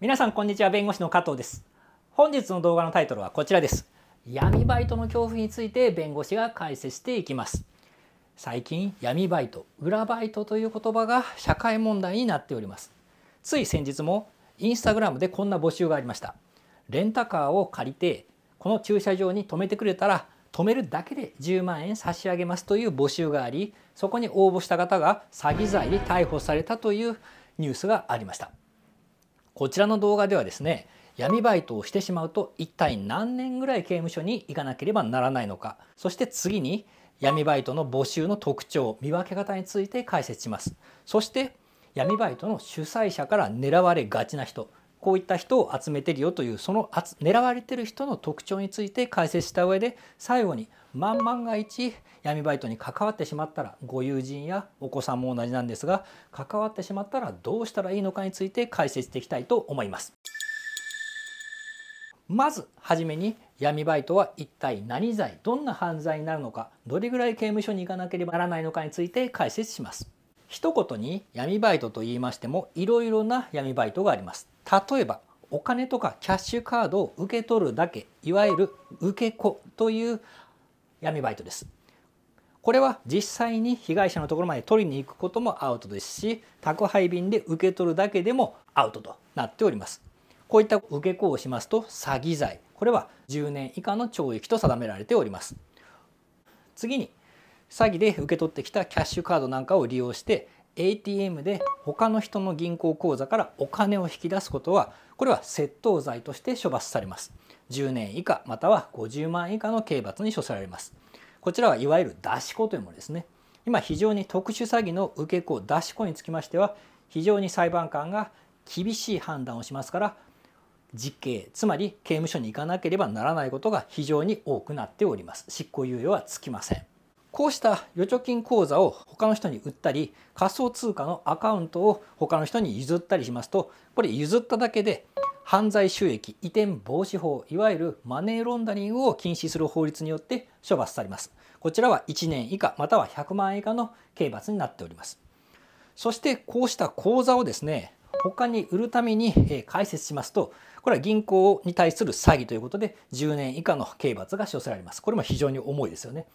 皆さんこんにちは弁護士の加藤です本日の動画のタイトルはこちらです闇バイトの恐怖について弁護士が解説していきます最近闇バイト裏バイトという言葉が社会問題になっておりますつい先日もインスタグラムでこんな募集がありましたレンタカーを借りてこの駐車場に停めてくれたら止めるだけで10万円差し上げますという募集がありそこに応募した方が詐欺罪で逮捕されたというニュースがありましたこちらの動画ではですね闇バイトをしてしまうと一体何年ぐらい刑務所に行かなければならないのかそして次に闇バイトの募集の特徴見分け方について解説しますそして闇バイトの主催者から狙われがちな人こういった人を集めてるよというその狙われてる人の特徴について解説した上で最後に万万が一闇バイトに関わってしまったらご友人やお子さんも同じなんですが関わってしまったらどうしたらいいのかについて解説していきたいと思います。まずはじめに闇バイトは一体何罪どんな犯罪になるのかどれぐらい刑務所に行かなければならないのかについて解説します。一言に闇バイトと言いましてもいろいろな闇バイトがあります。例えばお金とかキャッシュカードを受け取るだけいわゆる受け子という闇バイトです。これは実際に被害者のところまで取りに行くこともアウトですし宅配便で受け取るだけでもアウトとなっております。こういった受け子をしますと詐欺罪これは10年以下の懲役と定められております。次に詐欺で受け取ってきたキャッシュカードなんかを利用して ATM で他の人の銀行口座からお金を引き出すことはこれは窃盗罪として処罰されます。10年以下または50万以下の刑罰に処せられます。こちらはいわゆる出し子というものですね。今非常に特殊詐欺の受け子出し子につきましては非常に裁判官が厳しい判断をしますから実刑つまり刑務所に行かなければならないことが非常に多くなっております執行猶予はつきませんこうした預貯金口座を他の人に売ったり仮想通貨のアカウントを他の人に譲ったりしますとこれ譲っただけで犯罪収益移転防止法いわゆるマネーロンダリングを禁止する法律によって処罰されますこちらは1年以下または100万円以下の刑罰になっておりますそしてこうした口座をですね他に売るために解説しますとこれは銀行に対する詐欺ということで10年以下の刑罰が処せられますこれも非常に重いですよね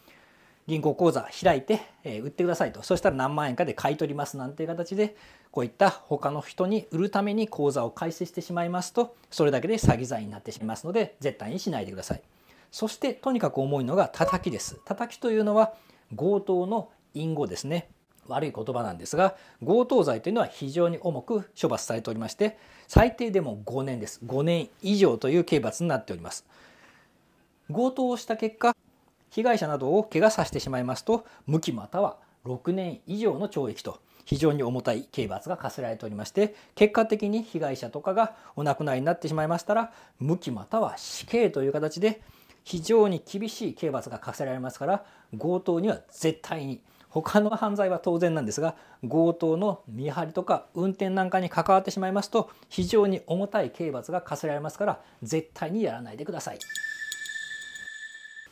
銀行口座開いて、え売ってくださいとそしたら何万円かで買い取りますなんていう形でこういった他の人に売るために口座を開設してしまいますとそれだけで詐欺罪になってしまいますので絶対にしないでくださいそしてとにかく重いのが叩きです叩きというのは強盗の隠語ですね悪い言葉なんですが強盗罪というのは非常に重く処罰されておりまして最低でも5年です5年以上という刑罰になっております強盗をした結果被害者などを怪我させてしまいますと無期または6年以上の懲役と非常に重たい刑罰が課せられておりまして結果的に被害者とかがお亡くなりになってしまいましたら無期または死刑という形で非常に厳しい刑罰が課せられますから強盗には絶対に他の犯罪は当然なんですが強盗の見張りとか運転なんかに関わってしまいますと非常に重たい刑罰が課せられますから絶対にやらないでください。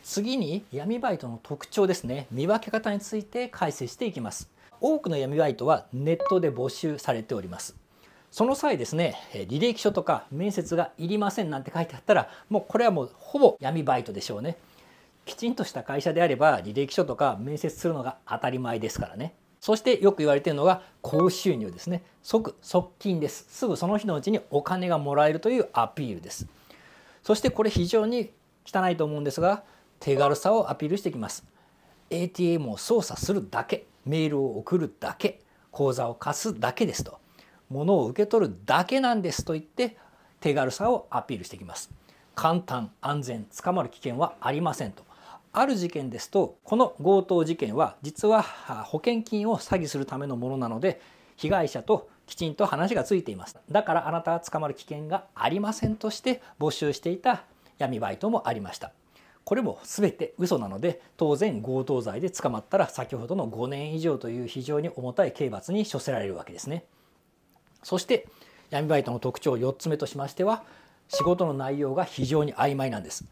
次に闇バイトの特徴ですね見分け方について解説していきます多くの闇バイトはネットで募集されておりますその際ですね履歴書とか面接がいりませんなんて書いてあったらもうこれはもうほぼ闇バイトでしょうねきちんとした会社であれば履歴書とか面接するのが当たり前ですからねそしてよく言われてるのが高収入ですね即側近ですすぐその日のうちにお金がもらえるというアピールですそしてこれ非常に汚いと思うんですが手軽さをアピールしてきます ATM を操作するだけメールを送るだけ口座を貸すだけですと物を受け取るだけなんですと言って手軽さをアピールしてきます簡単安全捕まる危険はありませんとある事件ですとこの強盗事件は実は保険金を詐欺するためのものなので被害者ときちんと話がついていますだからあなたは捕まる危険がありませんとして募集していた闇バイトもありましたこれも全て嘘なので当然強盗罪で捕まったら先ほどの5年以上という非常に重たい刑罰に処せられるわけですね。そして闇バイトの特徴4つ目としましては仕事の内容が非常に曖昧なんです。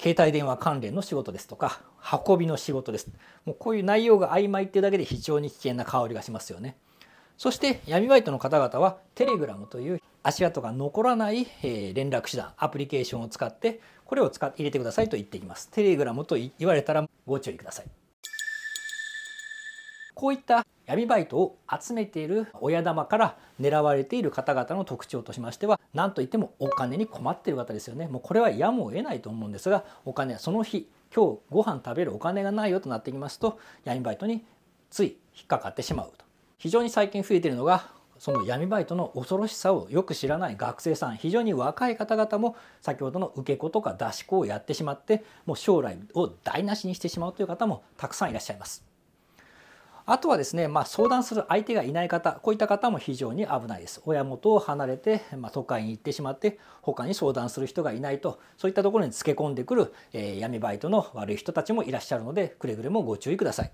携帯電話関連の仕事ですとか運びの仕事です。もうこういう内容が曖昧っていうだけで非常に危険な香りがしますよね。そして闇バイトの方々はテレグラムという足跡が残らない連絡手段、アプリケーションを使って、これを使って入れてくださいと言っています。テレグラムと言われたらご注意ください。こういった闇バイトを集めている親玉から狙われている方々の特徴としましては何といってもお金に困っている方ですよねもうこれはやむを得ないと思うんですがお金はその日今日ご飯食べるお金がないよとなってきますと闇バイトについ引っかかってしまうと非常に最近増えてるのがその闇バイトの恐ろしさをよく知らない学生さん非常に若い方々も先ほどの受け子とか出し子をやってしまってもう将来を台無しにしてしまうという方もたくさんいらっしゃいます。あとはですね、まあ、相談する相手がいない方こういった方も非常に危ないです親元を離れて、まあ、都会に行ってしまって他に相談する人がいないとそういったところにつけ込んでくる、えー、闇バイトの悪い人たちもいらっしゃるのでくれぐれもご注意ください。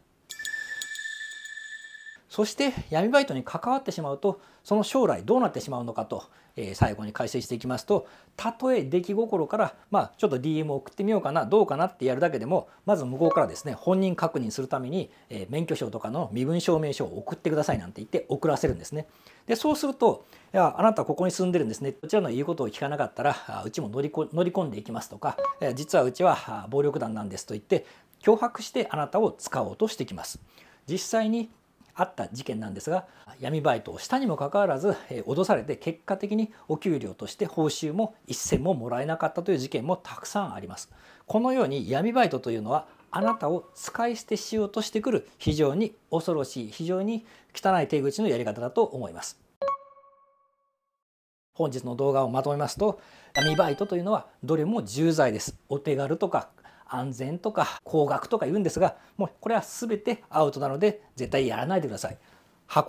そして闇バイトに関わってしまうとその将来どうなってしまうのかと、えー、最後に解説していきますとたとえ出来心からまあちょっと DM を送ってみようかなどうかなってやるだけでもまず向こうからですね本人確認するために、えー、免許証とかの身分証明書を送ってくださいなんて言って送らせるんですね。でそうすると「いやあなたここに住んでるんですね」こちらの言うことを聞かなかったらうちも乗り乗り込んでいきますとか「実はうちは暴力団なんです」と言って脅迫してあなたを使おうとしてきます。実際にあった事件なんですが闇バイトをしたにもかかわらず脅されて結果的にお給料として報酬も一銭ももらえなかったという事件もたくさんあります。このように闇バイトというのはあなたを使い捨てしようとしてくる非常に恐ろしい非常に汚い手口のやり方だと思います。本日の動画をまとめますと闇バイトというのはどれも重罪ですお手軽とか安全とか高額とか言うんですがもうこれは全てアウトなので絶対やらないでください。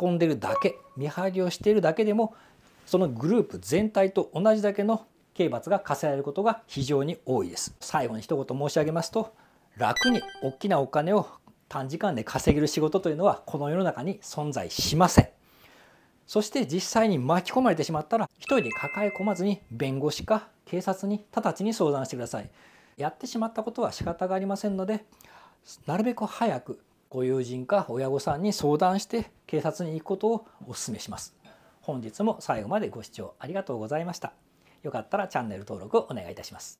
運んでるだけ見張りをしているだけでもそのグループ全体と同じだけの刑罰が課せられることが非常に多いです。最後に一言申し上げますと楽に大きなお金を短時間で稼げる仕事というのはこの世の中に存在しません。そして実際に巻き込まれてしまったら一人で抱え込まずに弁護士か警察に直ちに相談してください。やってしまったことは仕方がありませんのでなるべく早くご友人か親御さんに相談して警察に行くことをお勧めします。本日も最後までご視聴ありがとうございました。よかったらチャンネル登録をお願いいたします。